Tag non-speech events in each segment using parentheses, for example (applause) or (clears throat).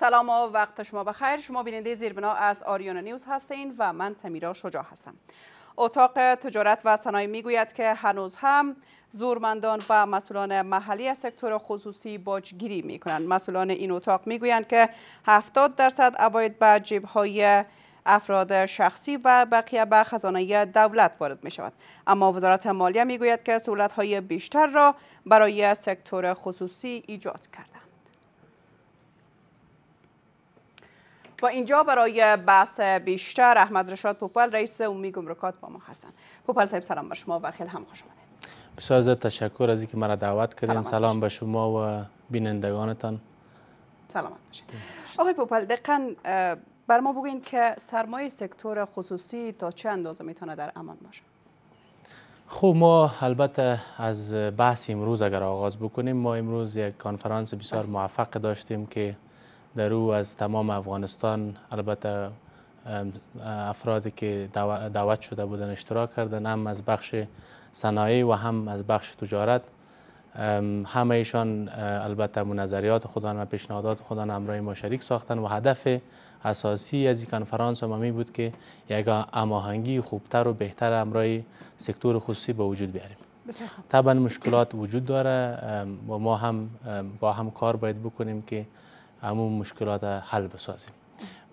سلام و وقت شما بخیر شما بیننده زیربنا از آریانا نیوز هستین و من سمیرا شجاع هستم اتاق تجارت و صنایع میگوید که هنوز هم زورمندان و مسئولان محلی سکتور خصوصی باجگیری می کنند مسئولان این اتاق میگویند که 70 درصد عواید به جیب های افراد شخصی و بقیه به خزانه دولت وارد می شود اما وزارت مالیه میگوید که سهولت های بیشتر را برای سکتور خصوصی ایجاد کرده. با اینجا برای بحث بیشتر احمد رشاد پوپل رئیس عمومی گمرکات با ما هستند پوپل صاحب سلام بر شما و خیلی هم خوش آمدید بسیار زیاد تشکر از اینکه مرا دعوت کردین سلام به شما و بینندگانتان سلامت باشید آقای پوپل دقیقا بر ما بگوین که سرمایه سکتور خصوصی تا چه اندازه میتونه در امان باشه خب ما البته از بحث امروز اگر آغاز بکنیم ما امروز یک کنفرانس بسیار بله. موفق داشتیم که در او از تمام افغانستان البته افرادی که دعوت شده بودن اشتراک کردن هم از بخش صنایع و هم از بخش تجارت همه ایشان البته نظریات خودان و پیشنهادات خودان همراه ما شریک ساختن و هدف اساسی از این کنفرانس هم می بود که یک هماهنگی خوبتر و بهتر همراه سکتور خصوصی به وجود بیاریم طبعا مشکلات وجود داره و ما هم با هم کار باید بکنیم که همون مشکلات حل بسازیم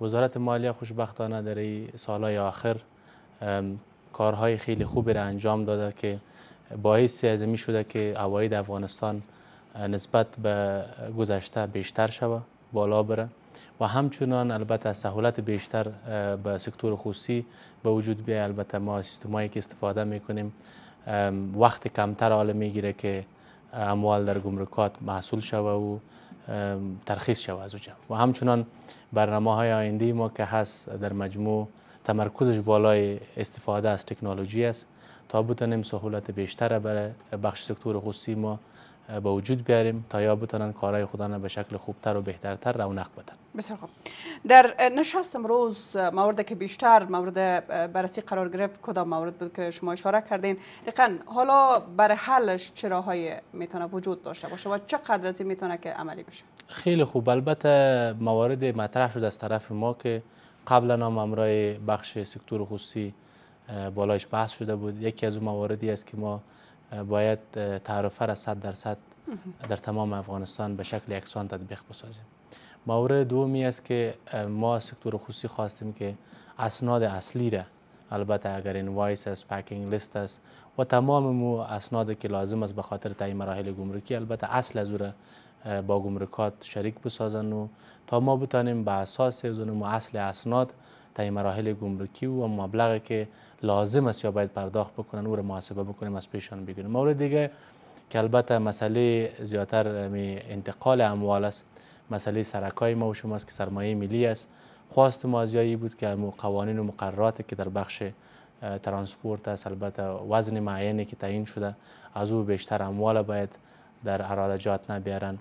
وزارت مالیه خوشبختانه در این سالهای آخر کارهای خیلی خوبی را انجام داده که باعث از شده که اواید افغانستان نسبت به گذشته بیشتر شود بالا بره و همچنان البته سهولت بیشتر به سکتور خصوصی به وجود بیای البته ما سیستمایی که استفاده میکنیم وقت کمتر حال میگیره که اموال در گمرکات محصول شود و ترخیص شود از اوجه و همچنان برنامه های آینده ما که هست در مجموع تمرکزش بالای استفاده از تکنولوژی است تا بتونیم سهولت بیشتر برای بخش سکتور خصوصی ما به وجود بیاریم تا یا بتونن کارهای خودن به شکل خوبتر و بهترتر رونق بدن بسیار خوب در نشست امروز مورد که بیشتر مورد بررسی قرار گرفت کدام مورد بود که شما اشاره کردین دقیقا حالا بر حلش چراهای میتونه وجود داشته باشه و چقدر از این میتونه که عملی بشه خیلی خوب البته موارد مطرح شد از طرف ما که قبلا هم امرای بخش سکتور خصوصی بالایش بحث شده بود یکی از اون مواردی است که ما باید تعرفه را 100 درصد در تمام افغانستان به شکل یکسان تطبیق بسازیم مورد دومی است که ما سکتور خصوصی خواستیم که اسناد اصلی را البته اگر این وایس است پکینگ لیست است و تمام مو اسناد که لازم است به خاطر تعیین مراحل گمرکی البته اصل از او را با گمرکات شریک بسازن و تا ما بتانیم به اساس از اصل اسناد تای مراحل گمرکی و مبلغی که لازم است یا باید پرداخت بکنن او را محاسبه بکنیم از پیشان بگیریم مورد دیگه که البته مسئله زیاتر انتقال اموال است مسئله سرکای ما و شما است که سرمایه ملی است خواست ما از بود که قوانین و مقرراتی که در بخش ترانسپورت است البته وزن معینی که تعیین شده از او بیشتر اموال باید در عراده جات نبیارن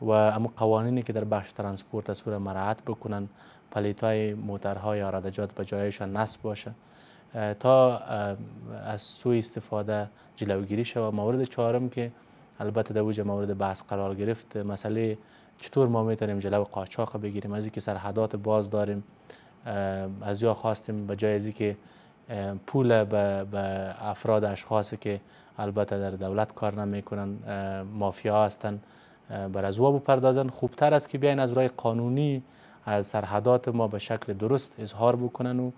و اما قوانینی که در بخش ترانسپورت است را مراعات بکنن پلیت های موترها یا ردجات به جایشان نصب باشه تا از سوی استفاده جلوگیری شود مورد چهارم که البته در مورد بحث قرار گرفت مسئله چطور ما میتونیم جلو قاچاق بگیریم از اینکه سرحدات باز داریم از یا خواستیم به جای از که پول به افراد اشخاصی که البته در دولت کار نمیکنن مافیا هستن بر از بپردازن خوبتر است که بیاین از رای قانونی از سرحدات ما به شکل درست اظهار بکنن و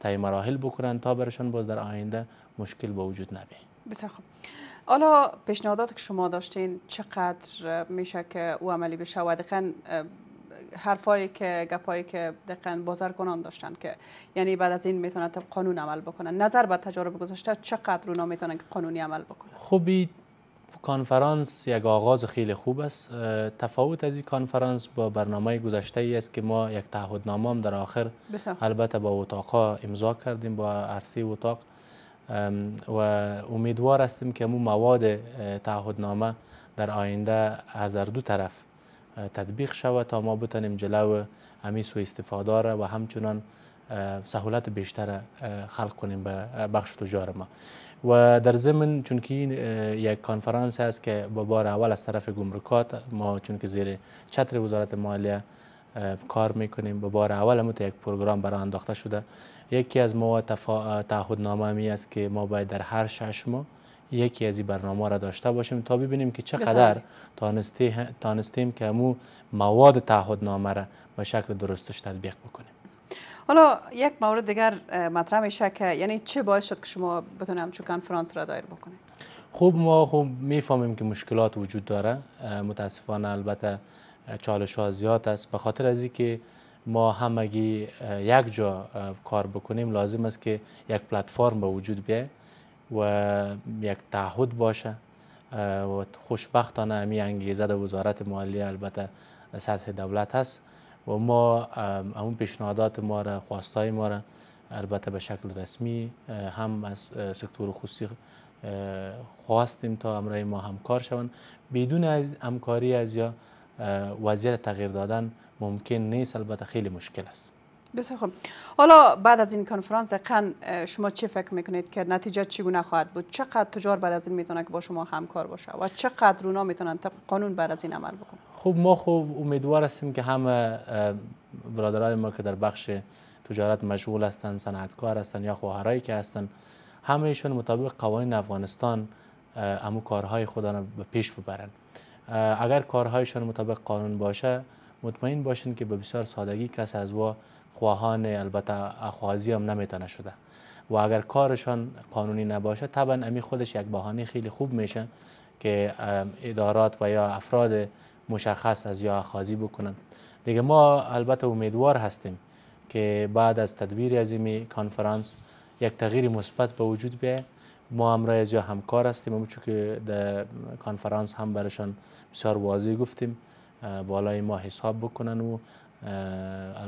تای مراحل بکنن تا برشان باز در آینده مشکل با وجود نبی. بسیار خوب حالا پیشنهادات که شما داشتین چقدر میشه که او عملی بشه و دقیقا حرفایی که گپایی که دقیقا بازرگانان داشتن که یعنی بعد از این میتونن قانون عمل بکنن نظر به تجارب گذشته چقدر اونا میتونن که قانونی عمل بکنن خوبی کانفرانس یک آغاز خیلی خوب است تفاوت از این کانفرانس با برنامه گذشته ای است که ما یک تعهدنامه هم در آخر البته با اتاقا امضا کردیم با عرصه اتاق و امیدوار هستیم که مو مواد تعهدنامه در آینده از دو طرف تطبیق شود تا ما بتانیم جلو همی سو استفاده و همچنان سهولت بیشتر خلق کنیم به بخش تجار ما و در ضمن چون که یک کانفرانس هست که با بار اول از طرف گمرکات ما چون که زیر چتر وزارت مالیه کار میکنیم با بار اول هم یک پروگرام برای انداخته شده یکی از مواد تفا... تعهدنامه می است که ما باید در هر شش ماه یکی از این برنامه را داشته باشیم تا ببینیم که چقدر تانستیم که مو مواد تعهدنامه را به شکل درستش تطبیق بکنیم حالا یک مورد دیگر مطرح میشه که یعنی چه باعث شد که شما بتونید همچون کنفرانس را دایر بکنید خوب ما خوب میفهمیم که مشکلات وجود داره متاسفانه البته چالش ها زیاد است به خاطر از اینکه ما همگی یک جا کار بکنیم لازم است که یک پلتفرم به وجود بیه و یک تعهد باشه و خوشبختانه همی انگیزه در وزارت مالیه البته سطح دولت هست و ما اون پیشنهادات ما را خواستای ما را البته به شکل رسمی هم از سکتور خصوصی خواستیم تا امرای ما همکار شوند بدون از همکاری از یا وضعیت تغییر دادن ممکن نیست البته خیلی مشکل است بسیار خوب حالا بعد از این کنفرانس دقیقا شما چه فکر میکنید که نتیجه چگونه خواهد بود چقدر تجار بعد از این میتونه که با شما همکار باشه و چقدر اونا میتونن طبق قانون بعد از این عمل بکنن خب ما خوب امیدوار هستیم که همه برادران ما که در بخش تجارت مشغول هستن صنعتکار هستن یا خواهرایی که هستن همه ایشون مطابق قوانین افغانستان امو کارهای خودان به پیش ببرن اگر کارهایشان مطابق قانون باشه مطمئن باشین که به بسیار سادگی کس از وا خواهان البته اخوازی هم نمیتونه شده و اگر کارشان قانونی نباشه طبعا امی خودش یک بهانه خیلی خوب میشه که ادارات و یا افراد مشخص از یا اخوازی بکنن دیگه ما البته امیدوار هستیم که بعد از تدبیر از این کانفرانس یک تغییر مثبت به وجود بیه ما هم از یا همکار هستیم اما چون که در کانفرانس هم برشان بسیار واضح گفتیم بالای ما حساب بکنن و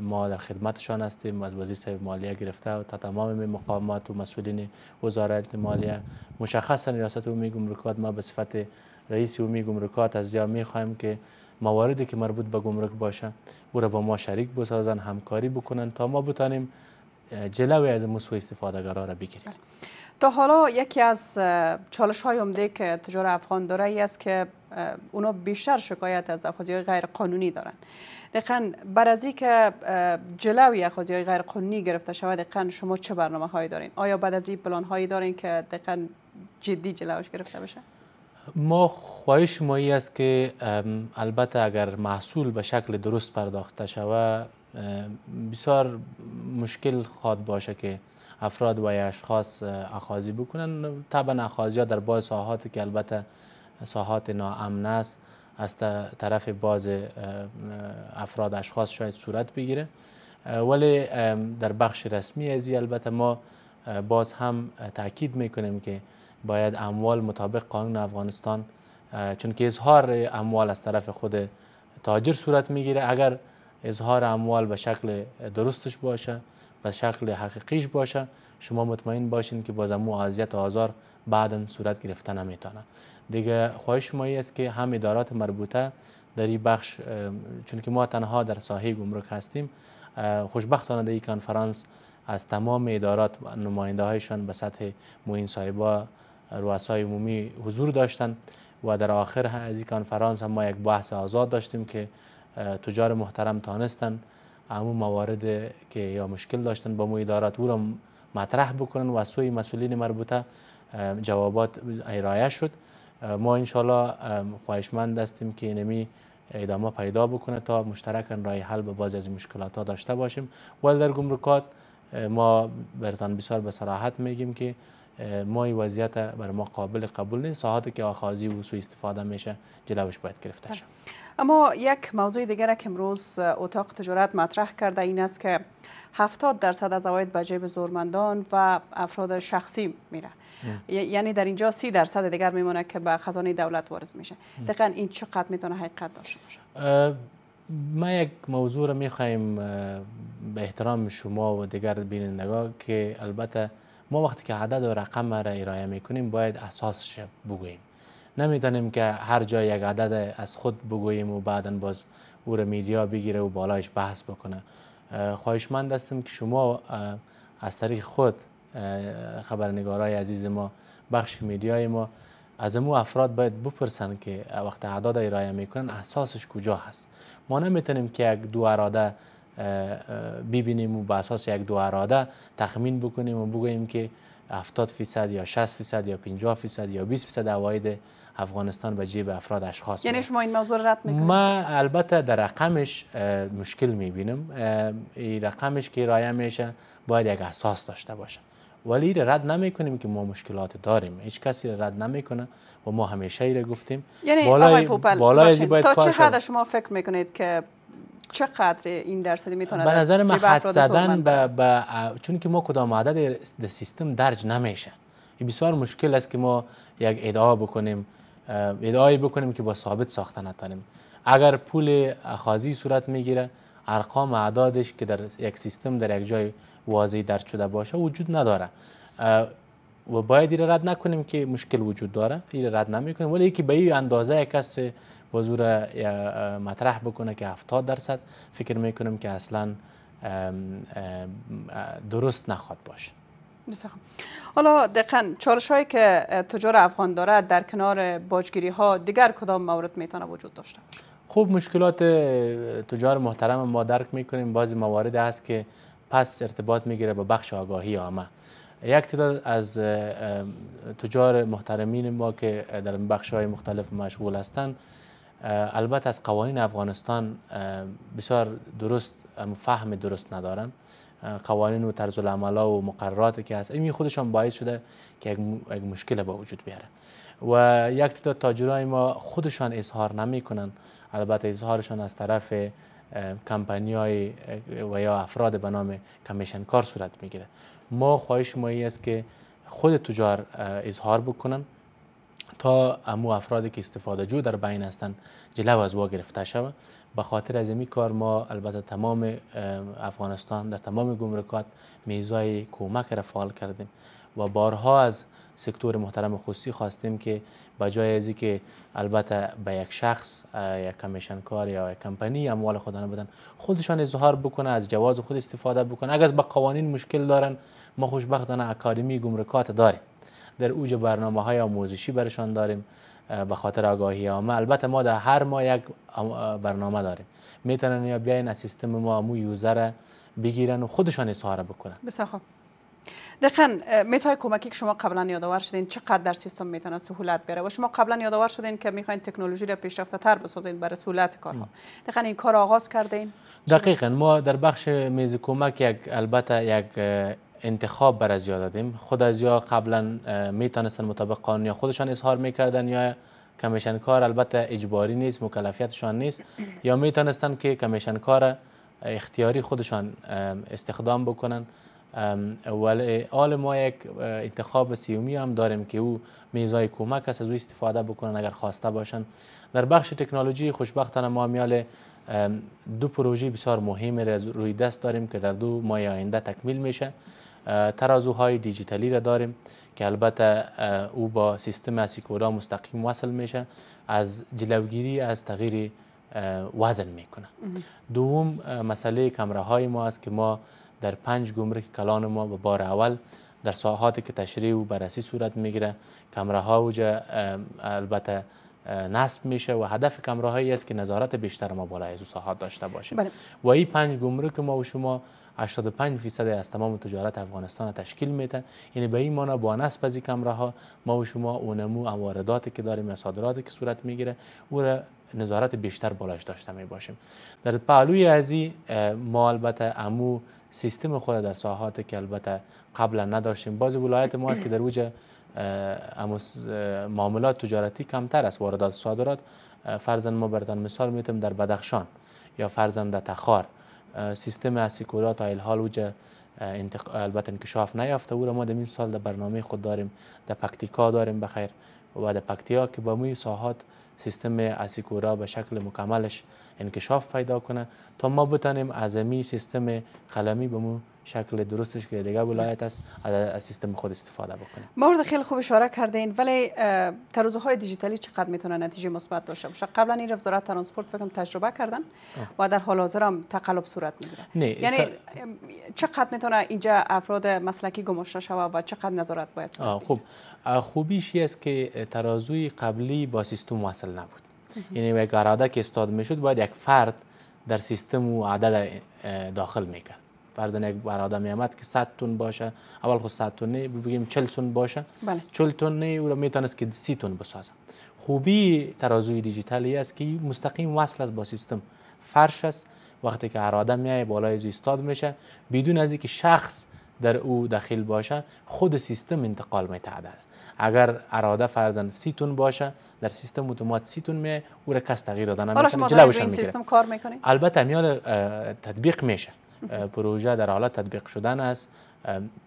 ما در خدمتشان هستیم از وزیر صاحب مالیه گرفته و تا تمام مقامات و مسئولین وزارت مالیه مشخصا ریاست عمومی گمرکات ما به صفت رئیس عمومی گمرکات از جامعه که مواردی که مربوط به گمرک باشه او را با ما شریک بسازن همکاری بکنن تا ما بتانیم جلوی از استفاده قرار را بگیریم تا حالا یکی از چالش های عمده که تجار افغان داره است که اونا بیشتر شکایت از های غیر قانونی دارن دقیقا بر از که جلوی اخوازی های غیر قانونی گرفته شود دقیقا شما چه برنامه هایی دارین آیا بعد از این پلان هایی دارین که دقیقا جدی جلوش گرفته بشه ما خواهش ما ای است که البته اگر محصول به شکل درست پرداخته شود بسیار مشکل خواد باشه که افراد و اشخاص اخاذی بکنن طبعا اخاذی ها در بای ساحات که البته ساحات ناامن است از طرف باز افراد اشخاص شاید صورت بگیره ولی در بخش رسمی ازی البته ما باز هم تاکید میکنیم که باید اموال مطابق قانون افغانستان چون که اظهار اموال از طرف خود تاجر صورت میگیره اگر اظهار اموال به شکل درستش باشه به شکل حقیقیش باشه شما مطمئن باشین که باز اذیت و آزار بعدا صورت گرفته نمیتونه دیگه خواهش ما است که هم ادارات مربوطه در این بخش چون که ما تنها در ساحه گمرک هستیم خوشبختانه در این کنفرانس از تمام ادارات نماینده هایشان به سطح موین صاحبا رؤسای عمومی حضور داشتند و در آخر از این کنفرانس هم ما یک بحث آزاد داشتیم که تجار محترم تانستن امو موارد که یا مشکل داشتن با مو ادارات او را مطرح بکنن و سوی مسئولین مربوطه جوابات ارائه شد ما انشالله خواهشمند هستیم که اینمی ادامه پیدا بکنه تا مشترکاً رای حل به بعضی از مشکلات ها داشته باشیم ولی در گمرکات ما برتان بسیار به سراحت میگیم که ما این وضعیت بر ما قابل قبول نیست ساعت که آخازی و سوء استفاده میشه جلوش باید گرفته بله. شد اما یک موضوع دیگر که امروز اتاق تجارت مطرح کرده این است که 70 درصد از عواید به جیب زورمندان و افراد شخصی میره یعنی در اینجا 30 درصد دیگر میمونه که به خزانه دولت وارز میشه دقیقا این چقدر میتونه حقیقت داشته باشه ما یک موضوع را میخواهیم به احترام شما و دیگر بینندگان که البته ما وقتی که عدد و رقم را ارائه میکنیم باید اساسش بگوییم نمیتونیم که هر جای یک عدد از خود بگوییم و بعدا باز او را میدیا بگیره و بالایش بحث بکنه خواهشمند هستم که شما از طریق خود خبرنگارای عزیز ما بخش میدیای ما از امو افراد باید بپرسن که وقت اعداد ارائه میکنن اساسش کجا هست ما نمیتونیم که یک دو اراده ببینیم و به اساس یک دو اراده تخمین بکنیم و بگوییم که 70 فیصد یا 60 فیصد یا 50 فیصد یا 20 فیصد عواید افغانستان به جیب افراد اشخاص یعنی شما این موضوع رد میکنید من البته در رقمش مشکل میبینم این رقمش که رایه میشه باید یک احساس داشته باشه ولی این رد نمیکنیم که ما مشکلات داریم هیچ کسی را رد نمیکنه و ما همیشه ایره گفتیم یعنی بالای, آقای پوپل تا چه حد شما فکر میکنید که چقدر این درصدی میتونه به نظر من حد زدن به چون که ما کدام عدد در سیستم درج نمیشه بسیار مشکل است که ما یک ادعا بکنیم ادعایی بکنیم که با ثابت ساخته نتانیم اگر پول خازی صورت میگیره ارقام اعدادش که در یک سیستم در یک جای واضح درج شده باشه وجود نداره و باید ایره رد نکنیم که مشکل وجود داره ایره رد نمیکنیم ولی که به این اندازه یک کس وزور مطرح بکنه که 70 درصد فکر میکنم که اصلا درست نخواد باشه حالا دقیقا چالش هایی که تجار افغان دارد در کنار باجگیری ها دیگر کدام مورد میتونه وجود داشته خوب مشکلات تجار محترم ما درک میکنیم بعضی موارد هست که پس ارتباط میگیره با بخش آگاهی آمه یک تعداد از تجار محترمین ما که در بخش های مختلف مشغول هستند البته از قوانین افغانستان بسیار درست فهم درست ندارن قوانین و طرز عملها و مقرراتی که هست این خودشان باعث شده که یک مشکل با وجود بیاره و یک تعداد تاجرای ما خودشان اظهار نمیکنن البته اظهارشان از طرف کمپانی های و یا افراد به نام کمیشن کار صورت میگیره ما خواهش ما است که خود تجار اظهار بکنن تا امو افرادی که استفاده جو در بین هستند جلو از وا گرفته شود به خاطر از این کار ما البته تمام افغانستان در تمام گمرکات میزای کمک را فعال کردیم و بارها از سکتور محترم خصوصی خواستیم که به جای ازی که البته به یک شخص یک کمیشن کار یا یک کمپانی اموال خودانه بدن خودشان اظهار بکنه از جواز خود استفاده بکنه اگر به قوانین مشکل دارن ما خوشبختانه اکادمی گمرکات داریم در اوج برنامه های آموزشی برشان داریم به خاطر آگاهی ها البته ما در هر ما یک برنامه داریم میتونن یا بیاین از سیستم ما مو یوزر بگیرن و خودشان اظهار بکنن بسیار خوب دقیقاً میزهای کمکی که شما قبلا یادآور شدین چقدر در سیستم میتونه سهولت بره و شما قبلا یادآور شدین که میخواین تکنولوژی را پیشرفته تر بسازین برای سهولت کارها دقیقاً این کار آغاز کردین دقیقا ما در بخش میز کمک یک البته یک انتخاب بر از دادیم خود از یا قبلا میتونستن مطابق قانون یا خودشان اظهار میکردن یا کمیشن کار البته اجباری نیست مکلفیتشان نیست یا میتونستن که کمیشن کار اختیاری خودشان استخدام بکنن ولی آل ما یک انتخاب سیومی هم داریم که او میزای کمک است از او استفاده بکنن اگر خواسته باشن در بخش تکنولوژی خوشبختانه ما میال دو پروژه بسیار مهم روی دست داریم که در دو ماه آینده تکمیل میشه ترازوهای دیجیتالی را داریم که البته او با سیستم اسیکودا مستقیم وصل میشه از جلوگیری از تغییر وزن میکنه دوم مسئله کمره های ما است که ما در پنج گمرک کلان ما به بار اول در ساحات که تشریح و بررسی صورت میگیره کمره ها اوجا البته نصب میشه و هدف کمره هایی است که نظارت بیشتر ما بالای از ساحات داشته باشیم بله. و این پنج گمرک ما و شما 85 فیصد از تمام تجارت افغانستان تشکیل میده یعنی به این معنی با نسب از کمره ما و شما اونمو اموارداتی که داریم صادراتی که صورت میگیره او را نظارت بیشتر بالاش داشته می باشیم در پهلوی ازی ما البته امو سیستم خود در ساحات که البته قبلا نداشتیم بعضی ولایت ما است که در وجه معاملات تجارتی کمتر است واردات صادرات فرزن ما مثال میتم در بدخشان یا فرزن در تخار سیستم اسیکورا تا الحال وجه البته انکشاف نیافته او ما در این سال در برنامه خود داریم در پکتیکا داریم بخیر و در پکتیا که با موی ساحات سیستم اسیکورا به شکل مکملش انکشاف پیدا کنه تا ما بتانیم از سیستم قلمی به مو شکل درستش که دیگه ولایت است از سیستم خود استفاده بکنه مورد خیلی خوب اشاره کردین ولی ترازوهای دیجیتالی چقدر میتونه نتیجه مثبت داشته باشه قبلا این وزارت ترانسپورت فکرم تجربه کردن و در حال حاضر هم تقلب صورت میگیره یعنی تا... چقدر میتونه اینجا افراد مسلکی گماشته شوه و چقدر نظارت باید صورت خوب خوبیش است که ترازوی قبلی با سیستم وصل نبود یعنی یک اراده که استاد میشد باید یک فرد در سیستم و عدد داخل میکرد فرضاً یک اراده میامد که 100 تن باشه اول خود 100 تن بگیم 40 تن باشه 40 بله. تن نه او میتونست که 30 تن بسازه خوبی ترازوی دیجیتالی است که مستقیم وصل است با سیستم فرش است وقتی که اراده میای بالای استاد میشه بدون از اینکه شخص در او داخل باشه خود سیستم انتقال میتعدد اگر اراده فرزن سی تون باشه در سیستم اتومات سی تون می او را کس تغییر دادن نمیکنه جلوش سیستم کار میکنه البته میال تطبیق میشه پروژه در حالت تطبیق شدن است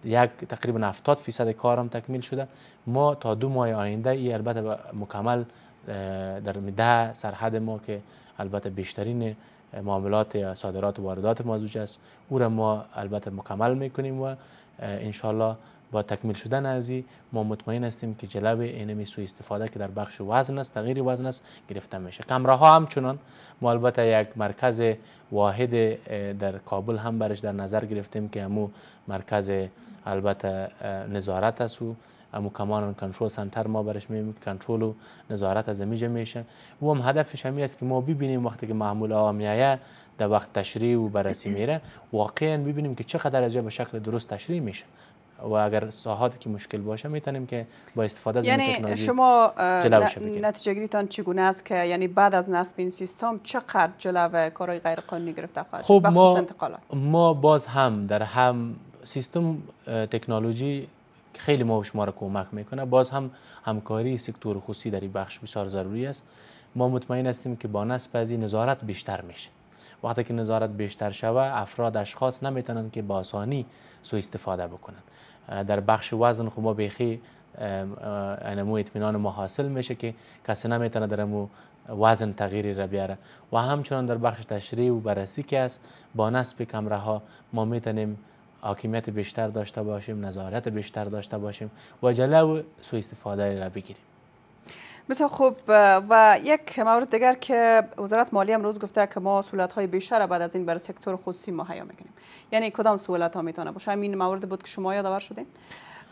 یک تقریبا 70 فیصد کارم تکمیل شده ما تا دو ماه آینده ای البته مکمل در ده سرحد ما که البته بیشترین معاملات صادرات و واردات ما است او را ما البته مکمل میکنیم و انشالله با تکمیل شدن ازی ما مطمئن هستیم که جلب انمی سو استفاده که در بخش وزن است تغییر وزن است گرفته میشه کمره ها چنان. ما البته یک مرکز واحد در کابل هم برش در نظر گرفتیم که همو مرکز البته نظارت است و امو کمان کنترل سنتر ما برش میم کنترل و نظارت از میجه میشه و هم هدفش همی است که ما ببینیم وقتی که معمول آمیایه در وقت تشریح و بررسی (clears throat) میره واقعا ببینیم که چقدر از به شکل درست تشریح میشه و اگر ساحاتی که مشکل باشه میتونیم که با استفاده از یعنی شما نتیجه گیریتان چگونه است که یعنی بعد از نصب این سیستم چقدر جلو کارهای غیر قانونی گرفته خواهد خب ما انتقالات ما باز هم در هم سیستم تکنولوژی خیلی ما و شما را کمک میکنه باز هم همکاری سکتور خصوصی در این بخش بسیار ضروری است ما مطمئن هستیم که با نصب از این نظارت بیشتر میشه وقتی که نظارت بیشتر شوه افراد اشخاص نمیتونن که با آسانی استفاده بکنن در بخش وزن خب ما بیخی انمو اطمینان ما حاصل میشه که کسی نمیتونه در امو وزن تغییری را بیاره و همچنان در بخش تشریح و بررسی که است با نصب کمره ها ما میتونیم حاکمیت بیشتر داشته باشیم نظارت بیشتر داشته باشیم و جلو سوء استفاده را بگیریم بسیار خوب و یک مورد دیگر که وزارت مالی امروز گفته که ما سهولت های بیشتر بعد از این بر سکتور خصوصی مهیا میکنیم یعنی کدام سهولت ها میتونه باشه این مورد بود که شما یادآور شدین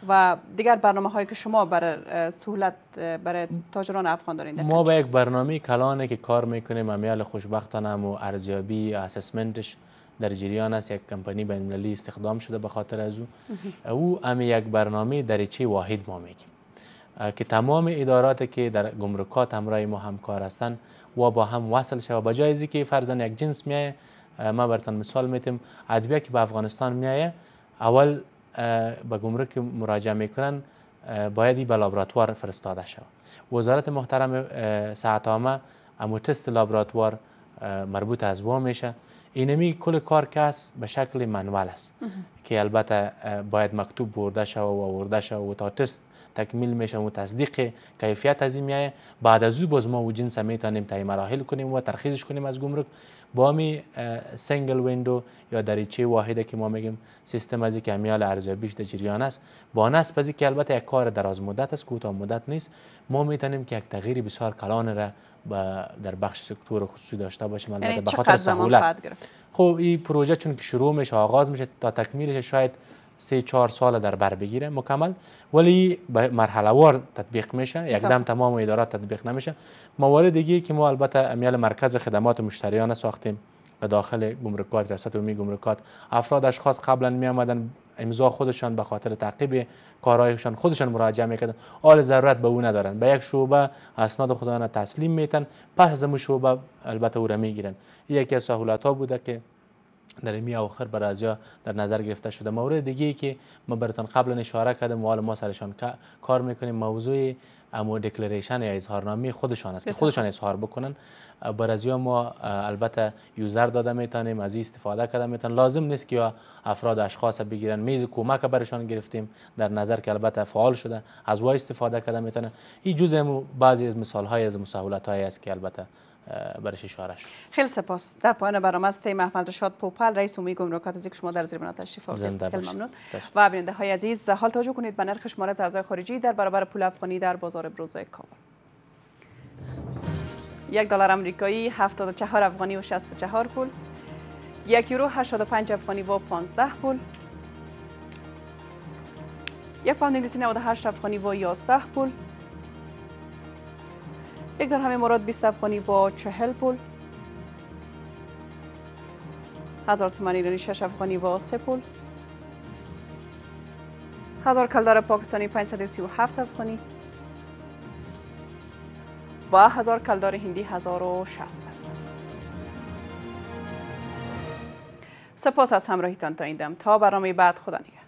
و دیگر برنامه هایی که شما بر سهولت برای تاجران افغان دارین ما به یک برنامه کلانه که کار میکنیم امیال خوشبختانه و ارزیابی اسسمنتش در جریان است یک کمپانی بین المللی استخدام شده به خاطر از او او امی یک برنامه دریچه واحد ما میکنیم که تمام ادارات که در گمرکات همراه ما همکار هستند و با هم وصل شود به جای که فرزن یک جنس میایه ما برتان مثال میتیم ادویه که به افغانستان میایه اول به گمرک مراجعه میکنن باید به لابراتوار فرستاده شود وزارت محترم ساعت آمه امو تست لابراتوار مربوط از وا میشه اینمی کل کار کس به شکل منوال است که البته باید مکتوب برده شود و ورده و تست تکمیل میشه و تصدیق کیفیت از این میایه بعد از او باز ما و جنس میتونیم تایی مراحل کنیم و ترخیصش کنیم از گمرک با همی سنگل ویندو یا دریچه واحده که ما میگیم سیستم از که همیال ارزیابیش در جریان است با نصب ازی که البته یک کار دراز مدت است کوتاه مدت نیست ما میتونیم که یک تغییر بسیار کلان را در بخش سکتور خصوصی داشته باشیم البته یعنی به سهولت خب این پروژه چون که شروع میشه آغاز میشه تا تکمیلش شاید سه چهار سال در بر بگیره مکمل ولی به مرحله وار تطبیق میشه دم تمام ادارات تطبیق نمیشه موارد دیگه که ما البته امیال مرکز خدمات مشتریان ساختیم به داخل گمرکات ریاست عمومی گمرکات افراد اشخاص قبلا می آمدن امضا خودشان به خاطر تعقیب کارهایشان خودشان مراجعه میکردن آل ضرورت به او ندارن به یک شعبه اسناد خودانه تسلیم میتن پس از شعبه البته او را میگیرن یکی از سهولت ها بوده که در می آخر بر در نظر گرفته شده مورد دیگه که ما براتون قبل اشاره کردم و ما سرشان کار میکنیم موضوع اما دکلریشن یا اظهارنامه خودشان است که خودشان اظهار بکنن بر ما البته یوزر داده میتونیم از این استفاده کرده لازم نیست که یا افراد اشخاص بگیرن میز کمک برشان گرفتیم در نظر که البته فعال شده از وای استفاده کرده میتونه این جزء بعضی از مثال های از مسهولت است که البته برش اشاره شد خیلی سپاس در پایان برنامه است محمد رشاد پوپل رئیس امور گمرکات از شما در زیر تشریف آوردید خیلی ممنون و بیننده های عزیز حال توجه کنید به نرخ شماره ارزهای خارجی در برابر پول افغانی در بازار بروز کابل یک دلار آمریکایی 74 افغانی و 64 پول یک یورو 85 افغانی و 15 پول یک پوند انگلیسی 98 افغانی و 11 پول یک درهم امارات 20 افغانی با 40 پول هزار تومان ایرانی 6 افغانی با 3 پول هزار کلدار پاکستانی 537 افغانی و هزار کلدار هندی 1060 سپاس از همراهیتان تا این دم تا برنامه بعد خدا نگه.